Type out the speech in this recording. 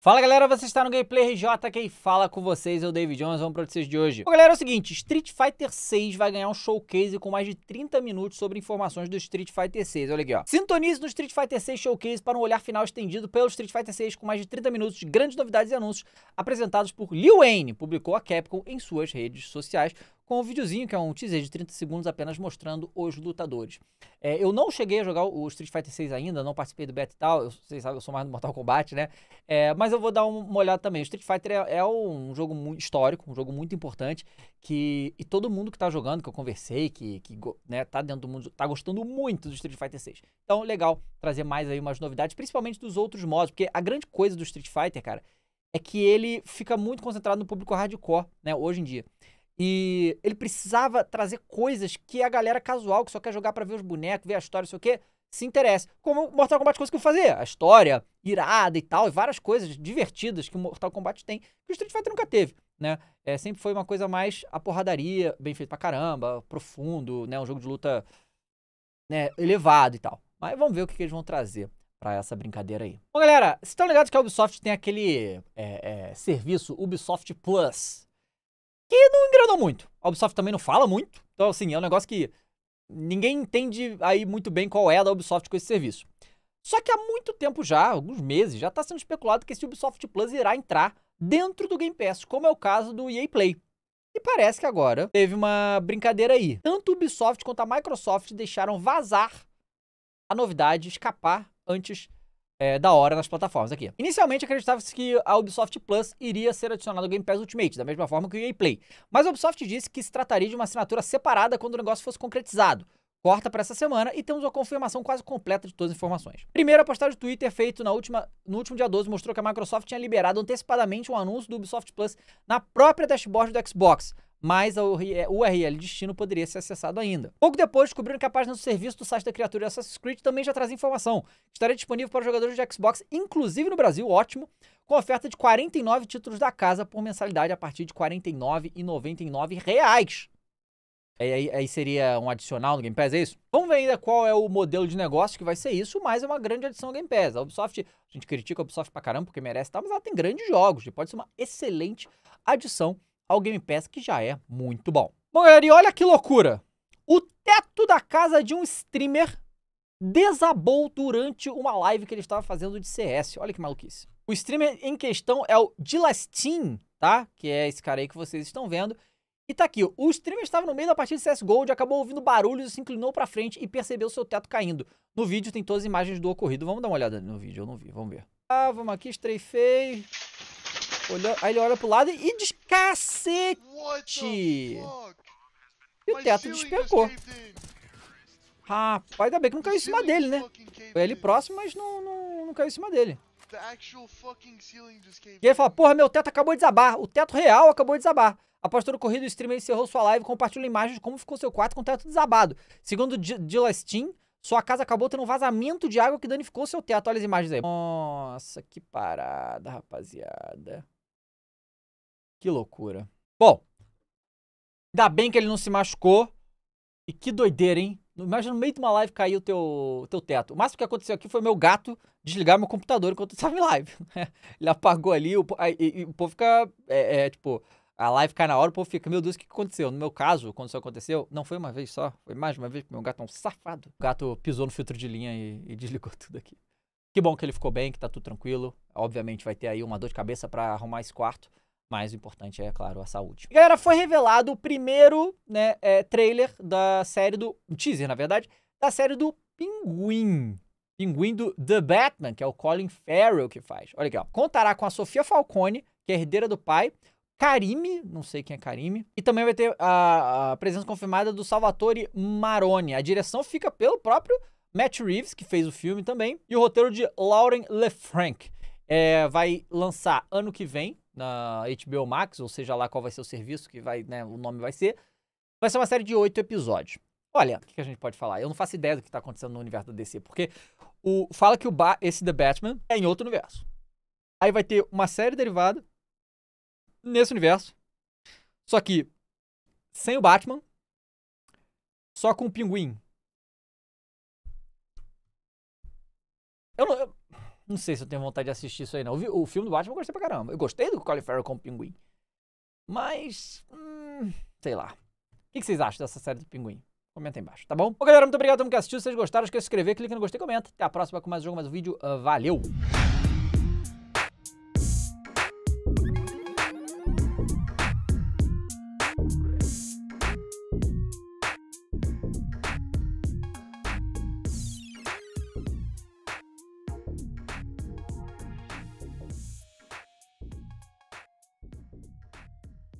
Fala galera, você está no Gameplay RJ, quem fala com vocês é o David Jones, vamos para notícias de hoje. Bom galera, é o seguinte, Street Fighter 6 vai ganhar um showcase com mais de 30 minutos sobre informações do Street Fighter 6, olha aqui ó. Sintonize no Street Fighter 6 Showcase para um olhar final estendido pelo Street Fighter 6 com mais de 30 minutos de grandes novidades e anúncios apresentados por Liu Wayne, publicou a Capcom em suas redes sociais com o um videozinho, que é um teaser de 30 segundos apenas mostrando os lutadores. É, eu não cheguei a jogar o Street Fighter 6 ainda, não participei do beta e tal, eu, vocês sabem, eu sou mais do Mortal Kombat, né? É, mas eu vou dar uma olhada também. O Street Fighter é, é, um jogo muito histórico, um jogo muito importante, que e todo mundo que tá jogando, que eu conversei, que, que né, tá dentro do mundo, tá gostando muito do Street Fighter 6. Então, legal trazer mais aí umas novidades, principalmente dos outros modos, porque a grande coisa do Street Fighter, cara, é que ele fica muito concentrado no público hardcore, né, hoje em dia. E ele precisava trazer coisas que a galera casual, que só quer jogar para ver os bonecos, ver a história, não sei o quê, se interessa. Como Mortal Kombat, coisas que eu fazia. A história, irada e tal, e várias coisas divertidas que o Mortal Kombat tem, que o Street Fighter nunca teve, né? É, sempre foi uma coisa mais a porradaria, bem feito pra caramba, profundo, né? Um jogo de luta né, elevado e tal. Mas vamos ver o que, que eles vão trazer para essa brincadeira aí. Bom, galera, vocês estão ligados que a Ubisoft tem aquele é, é, serviço Ubisoft Plus, que não agradou muito. A Ubisoft também não fala muito. Então, assim, é um negócio que ninguém entende aí muito bem qual é a da Ubisoft com esse serviço. Só que há muito tempo já, alguns meses, já está sendo especulado que esse Ubisoft Plus irá entrar dentro do Game Pass, como é o caso do EA Play. E parece que agora teve uma brincadeira aí. Tanto a Ubisoft quanto a Microsoft deixaram vazar a novidade escapar antes é, da hora nas plataformas aqui. Inicialmente acreditava-se que a Ubisoft Plus iria ser adicionada ao Game Pass Ultimate, da mesma forma que o EA Play. Mas a Ubisoft disse que se trataria de uma assinatura separada quando o negócio fosse concretizado. Corta para essa semana e temos uma confirmação quase completa de todas as informações. Primeiro, a postagem do Twitter feito na última, no último dia 12 mostrou que a Microsoft tinha liberado antecipadamente um anúncio do Ubisoft Plus na própria dashboard do Xbox, mas a URL é, destino poderia ser acessado ainda. Pouco depois, descobriram que a página do serviço do site da criatura Assassin's Creed também já traz informação. Estaria disponível para jogadores de Xbox, inclusive no Brasil, ótimo, com oferta de 49 títulos da casa por mensalidade a partir de R$ 49,99. Aí, aí, seria um adicional no Game Pass, é isso? Vamos ver ainda qual é o modelo de negócio que vai ser isso, mas é uma grande adição ao Game Pass. A Ubisoft, a gente critica a Ubisoft pra caramba porque merece, tá? mas ela tem grandes jogos, pode ser uma excelente adição ao Game Pass, que já é muito bom. Bom, galera, e olha que loucura! O teto da casa de um streamer desabou durante uma live que ele estava fazendo de CS. Olha que maluquice. O streamer em questão é o Dilastin, tá? Que é esse cara aí que vocês estão vendo. E tá aqui, o streamer estava no meio da partida de CS Gold, acabou ouvindo barulhos, se inclinou para frente e percebeu seu teto caindo. No vídeo tem todas as imagens do ocorrido. Vamos dar uma olhada no vídeo, eu não vi, vamos ver. Ah, vamos aqui, strafei. Olha, aí ele olha pro lado e diz: Cacete! E o teto despencou. Rapaz, ainda bem que não caiu em cima dele, né? Foi ali próximo, mas não, não, não caiu em cima dele. E ele fala, porra, meu teto acabou de desabar. O teto real acabou de desabar. Após todo o corrido, o streamer encerrou sua live e compartilhou imagens de como ficou seu quarto com o teto desabado. Segundo Dilastin, sua casa acabou tendo um vazamento de água que danificou seu teto. Olha as imagens aí. Nossa, que parada, rapaziada. Que loucura. Bom, ainda bem que ele não se machucou. E que doideira, hein? Imagina no meio de uma live cair o teu, teu teto. O máximo que aconteceu aqui foi meu gato desligar meu computador enquanto estava em live. ele apagou ali o, e, o povo fica, é, é, tipo, a live cai na hora, o povo fica, meu Deus, o que aconteceu? No meu caso, quando isso aconteceu, não foi uma vez só, foi mais de uma vez, porque meu gato é um safado. O gato pisou no filtro de linha e, e desligou tudo aqui. Que bom que ele ficou bem, que tá tudo tranquilo. Obviamente vai ter aí uma dor de cabeça para arrumar esse quarto mais importante é, claro, a saúde. Galera, foi revelado o primeiro né, é, trailer da série do. Um teaser, na verdade, da série do Pinguim. Pinguim do The Batman, que é o Colin Farrell que faz. Olha aqui, ó. Contará com a Sofia Falcone, que é herdeira do pai, Karime, não sei quem é Karime, e também vai ter a, a presença confirmada do Salvatore Maroni. A direção fica pelo próprio Matt Reeves, que fez o filme também, e o roteiro de Lauren LeFranc. É, vai lançar ano que vem, na HBO Max, ou seja lá qual vai ser o serviço que vai, né, o nome vai ser. Vai ser uma série de oito episódios. Olha, o que, a gente pode falar? Eu não faço ideia do que está acontecendo no universo da DC, porque o, fala que o ba esse The Batman é em outro universo. Aí vai ter uma série derivada nesse universo, só que sem o Batman, só com o Pinguim. Eu não, eu, não sei se eu tenho vontade de assistir isso aí, não. O, o filme do Batman eu gostei pra caramba. Eu gostei do Colin Farrell como pinguim. Mas. Hum, sei lá. O que, vocês acham dessa série do pinguim? Comenta aí embaixo, tá bom? Bom, galera, muito obrigado todo mundo que assistiu. Se vocês gostaram, esquece de se inscrever, clica no gostei e comenta. Até a próxima com mais um jogo, mais um vídeo. Uh, valeu!